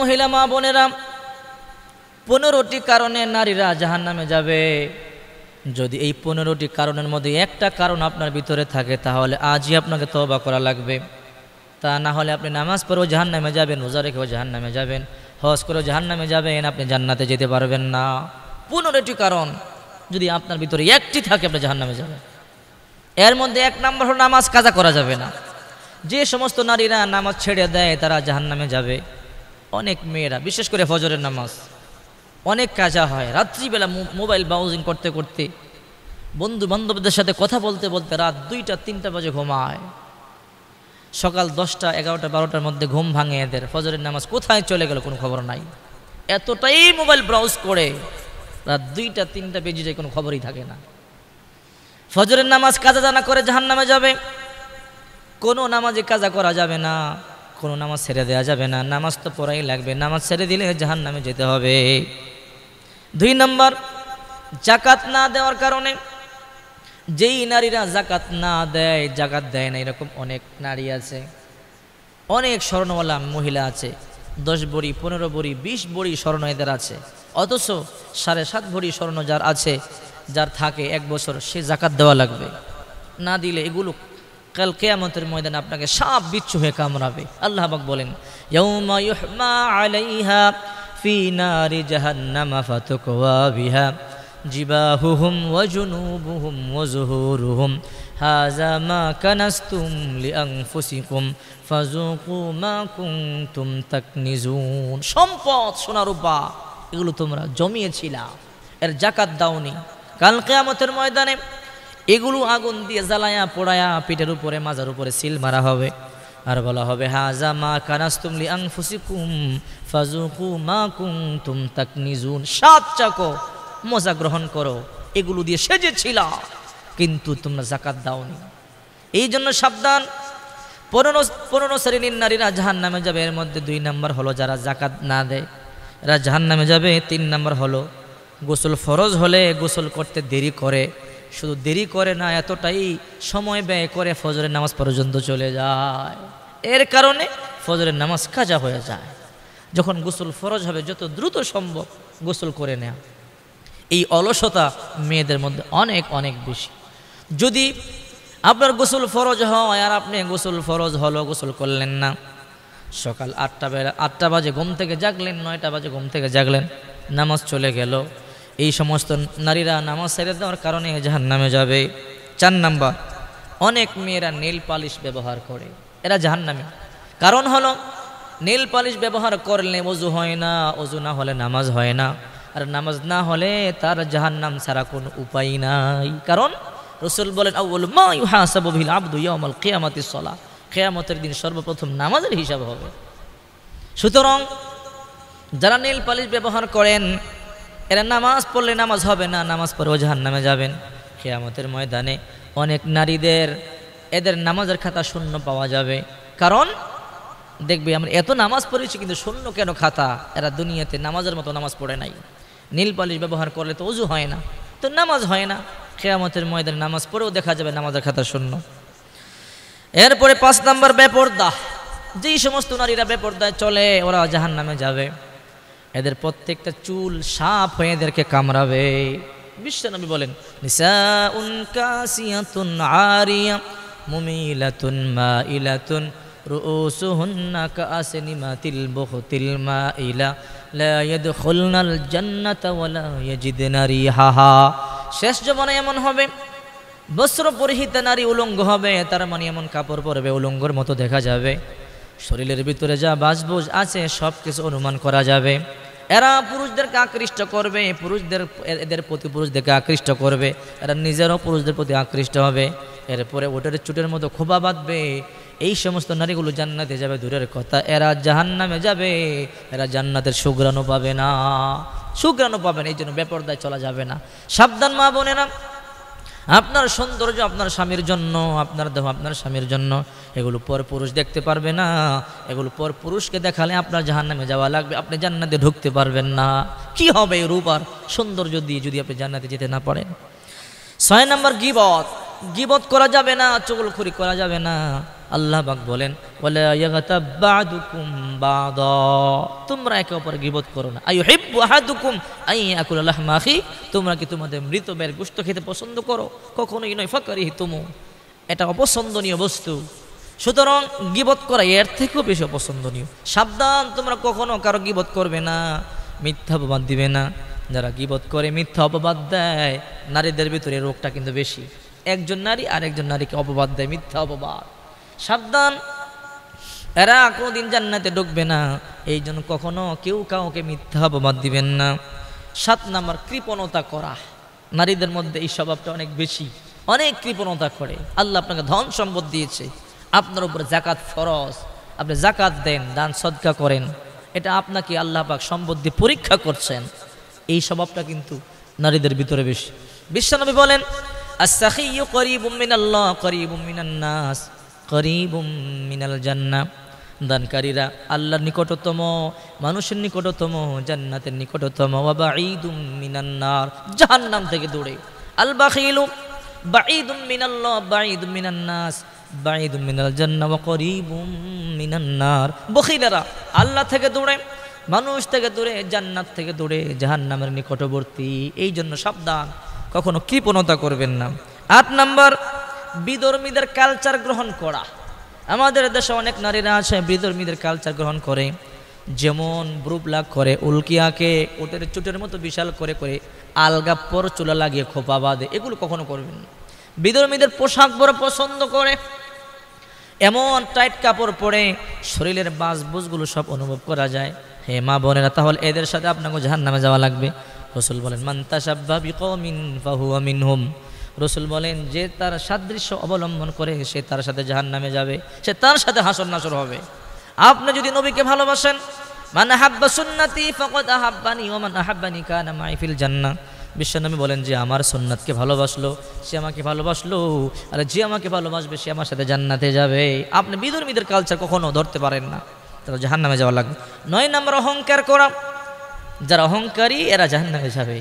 মহিলা মা বোনেরা পনেরোটি কারণে নারীরা জাহান নামে যাবে যদি এই পনেরোটি কারণের মধ্যে একটা কারণ আপনার ভিতরে থাকে তাহলে আজই আপনাকে তবা করা লাগবে তা না হলে আপনি নামাজ পড়েও জাহান নামে যাবেন রোজা রেখেও জাহান নামে যাবেন হজ করেও জাহান নামে যাবেন আপনি জান্নাতে যেতে পারবেন না পনেরোটি কারণ যদি আপনার ভিতরে একটি থাকে আপনি জাহান নামে যাবেন এর মধ্যে এক নম্বর হল নামাজ কাজা করা যাবে না যে সমস্ত নারীরা নামাজ ছেড়ে দেয় তারা জাহান নামে যাবে অনেক মেয়েরা বিশেষ করে ফজরের নামাজ অনেক কাজা হয় রাত্রিবেলা মোবাইল ব্রাউজিং করতে করতে বন্ধু বান্ধবদের সাথে কথা বলতে বলতে রাত দুইটা তিনটা বাজে ঘুমায় সকাল দশটা এগারোটা বারোটার মধ্যে ঘুম ভাঙে এদের ফজরের নামাজ কোথায় চলে গেল কোনো খবর নাই এতটাই মোবাইল ব্রাউজ করে রাত দুইটা তিনটা বেজে যায় কোনো খবরই থাকে না ফজরের নামাজ কাজা জানা করে জাহান নামে যাবে কোনো নামাজে কাজা করা যাবে না কোনো নামাজ ছেড়ে দেওয়া যাবে না নামাজ তো পড়াই লাগবে নামাজ ছেড়ে দিলে জাহান নামে যেতে হবে দুই নম্বর জাকাত না দেওয়ার কারণে যেই নারীরা জাকাত না দেয় জাকাত দেয় না এরকম অনেক নারী আছে অনেক স্বর্ণওয়ালা মহিলা আছে দশ বড়ি পনেরো বড়ি বিশ বড়ি স্বর্ণ এদের আছে অথচ সাড়ে সাত ভরি স্বর্ণ যার আছে যার থাকে এক বছর সে জাকাত দেওয়া লাগবে না দিলে এগুলো কাল কেয়ামতের ময়দানে আপনাকে সাপ বিচ্ছু হয়ে কামড়াবে আল্লাহ বাক বলেন ইয়ৌমা ইউহমা আলাইহা ফি নারি জাহান্নামা ফাতুকওয়া বিহা জিবাহুহুম ওয়াজুনুবুহুম ওয়াজহুরুহুম হাযা মা কানাস্তুম লিআনফুসিকুম ফাযুকু মা কুনতুম তাকনিজুন সম্পদ সোনা রূপা এগুলো তোমরা জমিয়েছিলা এর জাকাত দাওনি কাল কেয়ামতের ময়দানে এগুলো আগুন দিয়ে জ্বালায়া পোড়ায়া পিঠের উপরে মাজার উপরে সিল মারা হবে আর বলা হবে হাজা মা কানাস্তুমলি আং ফুসিকুম ফাজুকু মা কুম তুম নিজুন সাত চাকো মজা গ্রহণ করো এগুলো দিয়ে সেজেছিল কিন্তু তোমরা জাকাত দাওনি এই জন্য সাবধান পুরনো পুরনো শ্রেণীর নারীরা জাহান নামে যাবে এর মধ্যে দুই নম্বর হলো যারা জাকাত না দেয় এরা জাহান নামে যাবে তিন নম্বর হলো গোসল ফরজ হলে গোসল করতে দেরি করে শুধু দেরি করে না এতটাই সময় ব্যয় করে ফজরের নামাজ পর্যন্ত চলে যায় এর কারণে ফজরের নামাজ কাজা হয়ে যায় যখন গোসল ফরজ হবে যত দ্রুত সম্ভব গোসল করে নেয়া এই অলসতা মেয়েদের মধ্যে অনেক অনেক বেশি যদি আপনার গোসল ফরজ হয় আর আপনি গোসল ফরজ হলো গোসল করলেন না সকাল আটটা বেলা আটটা বাজে ঘুম থেকে জাগলেন নয়টা বাজে ঘুম থেকে জাগলেন নামাজ চলে গেল এই সমস্ত নারীরা নামাজ সেরে দেওয়ার কারণে জাহান নামে যাবে চার নাম্বার অনেক মেয়েরা নীল পালিশ ব্যবহার করে এরা জাহান নামে কারণ হলো নীল পালিশ ব্যবহার করলে অজু হয় না অজু না হলে নামাজ হয় না আর নামাজ না হলে তার জাহান নাম ছাড়া কোনো উপায় নাই কারণ রসুল বলেন আউ্ল মা সলা খেয়ামতের দিন সর্বপ্রথম নামাজের হিসাব হবে সুতরাং যারা নীল পালিশ ব্যবহার করেন এরা নামাজ পড়লে নামাজ হবে না নামাজ পড়ে জাহান নামে যাবেন কেয়ামতের ময়দানে অনেক নারীদের এদের নামাজের খাতা শূন্য পাওয়া যাবে কারণ দেখবে আমরা এত নামাজ পড়েছি কিন্তু শূন্য কেন খাতা এরা দুনিয়াতে নামাজের মতো নামাজ পড়ে নাই নীল পালিশ ব্যবহার করলে তো উজু হয় না তো নামাজ হয় না কেয়ামতের ময়দানে নামাজ পড়েও দেখা যাবে নামাজের খাতা শূন্য এরপরে পাঁচ নাম্বার বেপর্দা যেই সমস্ত নারীরা বেপর্দায় চলে ওরা জাহান নামে যাবে এদের প্রত্যেকটা চুল সাপ হয়ে এদেরকে কামড়াবে বিশ্ব বিশ্বনবী বলেন নিসাউন কাসিয়াতুন আরিয়া মুমিলাতুন মাইলাতুন رؤوسهن كأسنمة البخت المائلة لا يدخلن الجنة ولا يجدن ريحها শেষ জমানায় এমন হবে বস্ত্র পরিহিত নারী উলঙ্গ হবে তার মানে এমন কাপড় পরবে উলঙ্গর মতো দেখা যাবে শরীরের ভিতরে যা বাসবুজ আছে সব কিছু অনুমান করা যাবে এরা পুরুষদেরকে আকৃষ্ট করবে পুরুষদের এদের প্রতি পুরুষদেরকে আকৃষ্ট করবে এরা নিজেরাও পুরুষদের প্রতি আকৃষ্ট হবে এরপরে ওটার চুটের মতো খোবা বাঁধবে এই সমস্ত নারীগুলো জান্নাতে যাবে দূরের কথা এরা জাহান্নামে যাবে এরা জান্নাতের সুগ্রাণু পাবে না সুগ্রাণু পাবে না এই জন্য বেপরদায় চলা যাবে না সাবধান মা বোনেরা আপনার সৌন্দর্য আপনার স্বামীর জন্য আপনার দেহ আপনার স্বামীর জন্য এগুলো পর পুরুষ দেখতে পারবে না এগুলো পর পুরুষকে দেখালে আপনার জাহান নামে যাওয়া লাগবে আপনি জান্নাতে ঢুকতে পারবেন না কি হবে রূপ আর সৌন্দর্য দিয়ে যদি আপনি জান্নাতে যেতে না পারেন ছয় নম্বর গিবত গিবত করা যাবে না চুগলখুরি করা যাবে না আল্লাহ বাক বলেন তোমরা একে অপর গিবত করো না আই আই আল্লাহ মাখি তোমরা কি তোমাদের মৃত বের গুস্ত খেতে পছন্দ করো কখনোই নয় ফাঁকারি তুমু এটা অপছন্দনীয় বস্তু সুতরাং গিবত করা এর থেকেও বেশি অপছন্দনীয় সাবধান তোমরা কখনো কারো গিবত করবে না মিথ্যা অপবাদ দিবে না যারা গিবত করে মিথ্যা অপবাদ দেয় নারীদের ভিতরে রোগটা কিন্তু বেশি একজন নারী আর একজন নারীকে অপবাদ দেয় মিথ্যা অপবাদ সাবধান এরা কোনোদিন জান্নাতে ঢুকবে না এই জন্য কখনো কেউ কাউকে মিথ্যা অপবাদ দিবেন না সাত নাম্বার কৃপণতা করা নারীদের মধ্যে এই স্বভাবটা অনেক বেশি অনেক কৃপণতা করে আল্লাহ আপনাকে ধন সম্পদ দিয়েছে আপনার উপরে জাকাত ফরজ আপনি জাকাত দেন দান সদকা করেন এটা আপনাকে আল্লাহ পাক সম্পদ দিয়ে পরীক্ষা করছেন এই স্বভাবটা কিন্তু নারীদের ভিতরে বেশি বিশ্বনবী বলেন আল্লাহ করিব নাস করিবুম মিনাল জান্না দানকারীরা আল্লাহর নিকটতম মানুষের নিকটতম জান্নাতের নিকটতম বাবা ঈদুম মিনান্নার জাহান্নাম থেকে দূরে আল বাখিলু বাঈদুম বা বাঈদুম মিনান্নাস বাঈদুম মিনাল জান্না ওয়া করিবুম মিনান্নার বখিলেরা আল্লাহ থেকে দূরে মানুষ থেকে দূরে জান্নাত থেকে দূরে জাহান্নামের নিকটবর্তী এই জন্য সাবধান কখনো কৃপণতা করবেন না আট নাম্বার বিধর্মীদের কালচার গ্রহণ করা আমাদের দেশে অনেক নারীরা আছে বিধর্মীদের কালচার গ্রহণ করে যেমন ব্রুপ লাগ করে উল্কি আঁকে ওটের চুটের মতো বিশাল করে করে আলগা পর চুলা লাগিয়ে খোপা বাঁধে এগুলো কখনো করবেন না বিধর্মীদের পোশাক বড় পছন্দ করে এমন টাইট কাপড় পরে শরীরের বাঁচবুজগুলো সব অনুভব করা যায় হে মা বোনেরা তাহলে এদের সাথে আপনাকে জাহান নামে যাওয়া লাগবে রসুল বলেন মান্তাসাব্বা বিকমিন ফাহুয়া হোম রসুল বলেন যে তার সাদৃশ্য অবলম্বন করে সে তার সাথে জাহান নামে যাবে সে তার সাথে হাসর নাসর হবে আপনি যদি নবীকে ভালোবাসেন মানে হাব্বা সুন্নতি ফকত আহাব্বানি ও মান আহাব্বানি কানা মাইফিল জান্না বিশ্বনামী বলেন যে আমার সোননাথকে ভালোবাসলো সে আমাকে ভালোবাসলো আর যে আমাকে ভালোবাসবে সে আমার সাথে জান্নাতে যাবে আপনি বিদুর্মীদের কালচার কখনো ধরতে পারেন না তারা জাহান নামে যাওয়া লাগবে নয় নাম্বার অহংকার করা যারা অহংকারী এরা জাহান নামে যাবে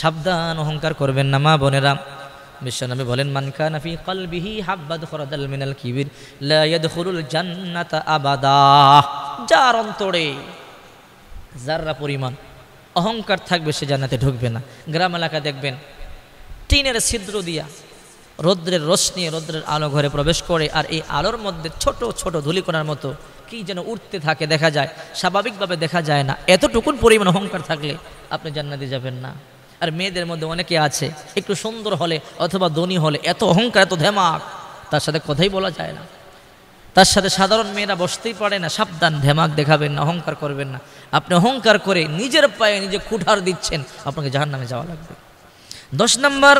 সাবধান অহংকার করবেন না মা বোনেরা বিশ্বনবী বলেন মানকা নাফি কলবিহি হাব্বাদ খরাদাল মিনাল কিবির জান্নাতা আবাদা যার অন্তরে যাররা পরিমাণ অহংকার থাকবে সে জান্নাতে ঢুকবে না গ্রাম এলাকা দেখবেন টিনের ছিদ্র দিয়া রৌদ্রের রশ্মি রৌদ্রের আলো ঘরে প্রবেশ করে আর এই আলোর মধ্যে ছোট ছোট ধুলিকোনার মতো কি যেন উঠতে থাকে দেখা যায় স্বাভাবিকভাবে দেখা যায় না এতটুকুন পরিমাণ অহংকার থাকলে আপনি জান্নাতে যাবেন না আর মেয়েদের মধ্যে অনেকে আছে একটু সুন্দর হলে অথবা ধনী হলে এত অহংকার এত ধেমাক তার সাথে কথাই বলা যায় না তার সাথে সাধারণ মেয়েরা বসতেই পারে না সাবধান ধেমাক দেখাবেন না অহংকার করবেন না আপনি অহংকার করে নিজের পায়ে নিজে কুঠার দিচ্ছেন আপনাকে জাহার নামে যাওয়া লাগবে দশ নম্বর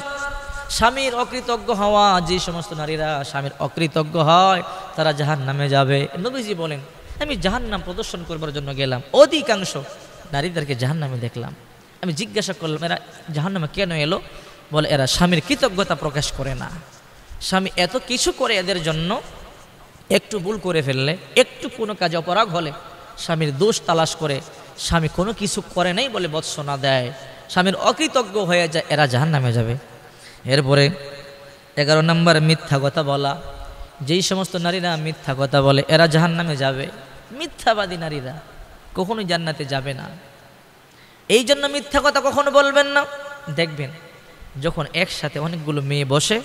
স্বামীর অকৃতজ্ঞ হওয়া যে সমস্ত নারীরা স্বামীর অকৃতজ্ঞ হয় তারা জাহান নামে যাবে নবীজি বলেন আমি জাহান নাম প্রদর্শন করবার জন্য গেলাম অধিকাংশ নারীদেরকে জাহান নামে দেখলাম আমি জিজ্ঞাসা করলাম এরা জাহান্নামে কেন এলো বলে এরা স্বামীর কৃতজ্ঞতা প্রকাশ করে না স্বামী এত কিছু করে এদের জন্য একটু ভুল করে ফেললে একটু কোনো কাজ অপরাগ হলে স্বামীর দোষ তালাশ করে স্বামী কোনো কিছু করে নাই বলে বৎসনা দেয় স্বামীর অকৃতজ্ঞ হয়ে যায় এরা জাহান নামে যাবে এরপরে এগারো নম্বর মিথ্যা কথা বলা যেই সমস্ত নারীরা মিথ্যা কথা বলে এরা জাহান নামে যাবে মিথ্যাবাদী নারীরা কখনোই জান্নাতে যাবে না এই জন্য মিথ্যা কথা কখনো বলবেন না দেখবেন যখন একসাথে অনেকগুলো মেয়ে বসে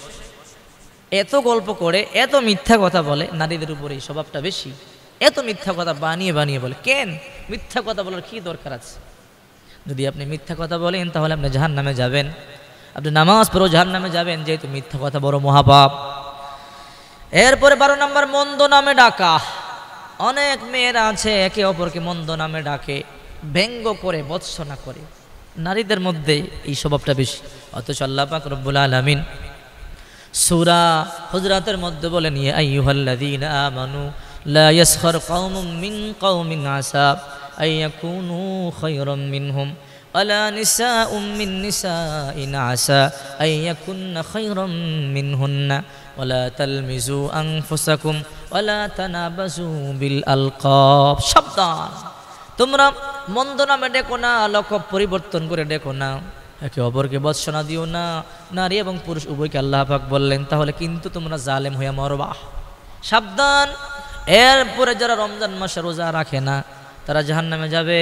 এত গল্প করে এত মিথ্যা কথা বলে নারীদের উপরে এই স্বভাবটা বেশি এত মিথ্যা কথা বানিয়ে বানিয়ে বলে কেন মিথ্যা কথা বলার কী দরকার আছে যদি আপনি মিথ্যা কথা বলেন তাহলে আপনি জাহান নামে যাবেন আপনি নামাজ পড়েও জাহান নামে যাবেন যেহেতু মিথ্যা কথা বড় মহাপাপ এরপরে বারো নম্বর মন্দ নামে ডাকা অনেক মেয়েরা আছে একে অপরকে মন্দ নামে ডাকে ব্যঙ্গ করে বৎসনা করে নারীদের মধ্যে এই স্বভাবটা বেশি অথচ আল্লাপাক রব্বুল আলমিন সুরা হুজরাতের মধ্যে বলে নিয়ে বলেন ইয়ে আমানু লা ইয়াসখার কওমুম মিন কওমিন আসা আইয়াকুনু খায়রাম মিনহুম আলা নিসাউম মিন নিসাইন আসা আইয়াকুননা খায়রাম মিনহুন্না ওয়ালা তালমিজু আনফুসাকুম ওয়ালা তানাবাজু বিল আলকাব শব্দ তোমরা মন্দ নামে ডেকো না লক পরিবর্তন করে ডেকো না একে অপরকে বৎসনা দিও না নারী এবং পুরুষ উভয়কে আল্লাহ পাক বললেন তাহলে কিন্তু তোমরা জালেম হইয়া মরবা সাবধান এরপরে যারা রমজান মাসে রোজা রাখে না তারা জাহান নামে যাবে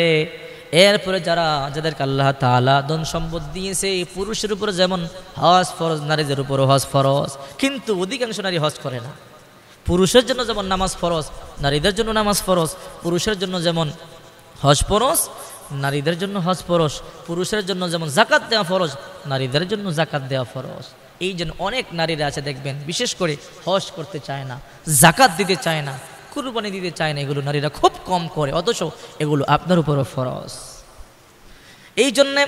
এরপরে যারা যাদেরকে আল্লাহ তালা দন সম্পদ দিয়েছে পুরুষের উপরে যেমন হজ ফরজ নারীদের উপরে হজ ফরজ কিন্তু অধিকাংশ নারী হজ করে না পুরুষের জন্য যেমন নামাজ ফরজ নারীদের জন্য নামাজ ফরজ পুরুষের জন্য যেমন হজ ফরস নারীদের জন্য হজ ফরস পুরুষের জন্য যেমন জাকাত দেওয়া ফরজ নারীদের জন্য জাকাত দেওয়া ফরজ এই জন্য অনেক নারীরা আছে দেখবেন বিশেষ করে হজ করতে চায় না জাকাত দিতে চায় না কুরবানি দিতে চায় না এগুলো নারীরা খুব কম করে অথচ এগুলো আপনার উপরও ফরজ এই জন্যে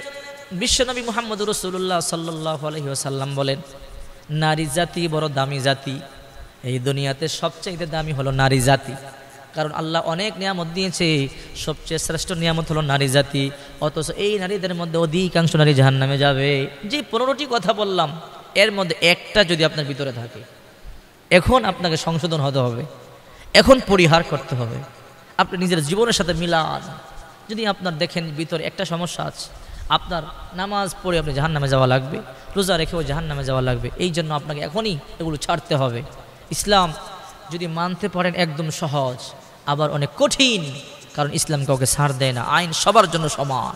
বিশ্বনবী মোহাম্মদ রসুল্লাহ সাল্লাহ আলহিহাসাল্লাম বলেন নারী জাতি বড় দামি জাতি এই দুনিয়াতে সবচেয়ে দামি হলো নারী জাতি কারণ আল্লাহ অনেক নিয়ামত দিয়েছে সবচেয়ে শ্রেষ্ঠ নিয়ামত হলো নারী জাতি অথচ এই নারীদের মধ্যে অধিকাংশ নারী জাহান নামে যাবে যে পনেরোটি কথা বললাম এর মধ্যে একটা যদি আপনার ভিতরে থাকে এখন আপনাকে সংশোধন হতে হবে এখন পরিহার করতে হবে আপনি নিজের জীবনের সাথে মিলান যদি আপনার দেখেন ভিতরে একটা সমস্যা আছে আপনার নামাজ পড়ে আপনি জাহান নামে যাওয়া লাগবে রোজা রেখেও জাহান নামে যাওয়া লাগবে এই জন্য আপনাকে এখনই এগুলো ছাড়তে হবে ইসলাম যদি মানতে পারেন একদম সহজ আবার অনেক কঠিন কারণ ইসলাম কাউকে ছাড় দেয় না আইন সবার জন্য সমান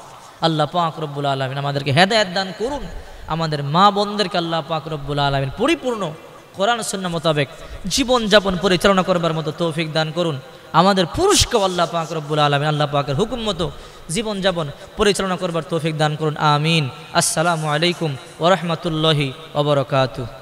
আল্লাহ পাক রব্বুল আলমিন আমাদেরকে হেদায়ত দান করুন আমাদের মা বোনদেরকে আল্লাহ পাক রব্বুল আলমিন পরিপূর্ণ কোরআন সন্না মোতাবেক জীবনযাপন পরিচালনা করবার মতো তৌফিক দান করুন আমাদের পুরুষকেও আল্লাহ পাক রব্বুল আলমিন আল্লাহ পাকের হুকুম মতো জীবনযাপন পরিচালনা করবার তৌফিক দান করুন আমিন আসসালামু আলাইকুম ওরহমতুল্লাহি ওবরকাতুহ